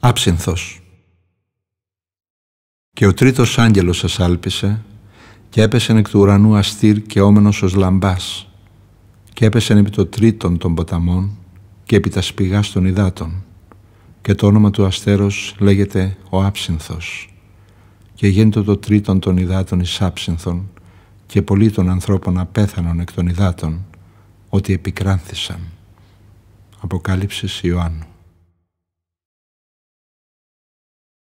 Άψυνθος Και ο τρίτος άγγελος άλπισε και έπεσε εκ του ουρανού αστήρ και όμενος ως λαμπάς και έπεσε επί το τρίτον των ποταμών και επί τα σπηγά των υδάτων και το όνομα του αστέρος λέγεται ο Άψυνθος και γίνεται το τρίτον των υδάτων εις Άψινθον και πολλοί των ανθρώπων απέθανον εκ των υδάτων ότι επικράνθησαν. Αποκάλυψης Ιωάννου.